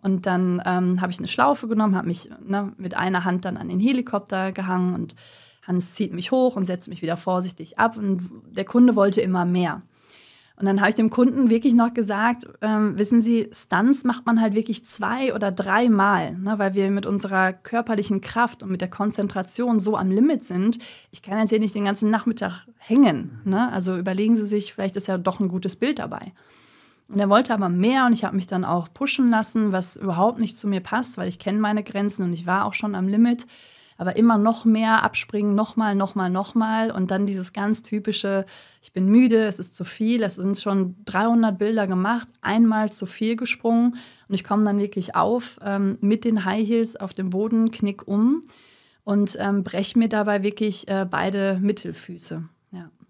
Und dann ähm, habe ich eine Schlaufe genommen, habe mich ne, mit einer Hand dann an den Helikopter gehangen und Hans zieht mich hoch und setzt mich wieder vorsichtig ab. Und der Kunde wollte immer mehr. Und dann habe ich dem Kunden wirklich noch gesagt, ähm, wissen Sie, Stunts macht man halt wirklich zwei oder dreimal, ne, weil wir mit unserer körperlichen Kraft und mit der Konzentration so am Limit sind. Ich kann jetzt hier nicht den ganzen Nachmittag hängen. Ne? Also überlegen Sie sich, vielleicht ist ja doch ein gutes Bild dabei. Und er wollte aber mehr und ich habe mich dann auch pushen lassen, was überhaupt nicht zu mir passt, weil ich kenne meine Grenzen und ich war auch schon am Limit. Aber immer noch mehr abspringen, nochmal, nochmal, nochmal. Und dann dieses ganz typische, ich bin müde, es ist zu viel, es sind schon 300 Bilder gemacht, einmal zu viel gesprungen. Und ich komme dann wirklich auf ähm, mit den High Heels auf dem Boden, knick um und ähm, breche mir dabei wirklich äh, beide Mittelfüße. Ja.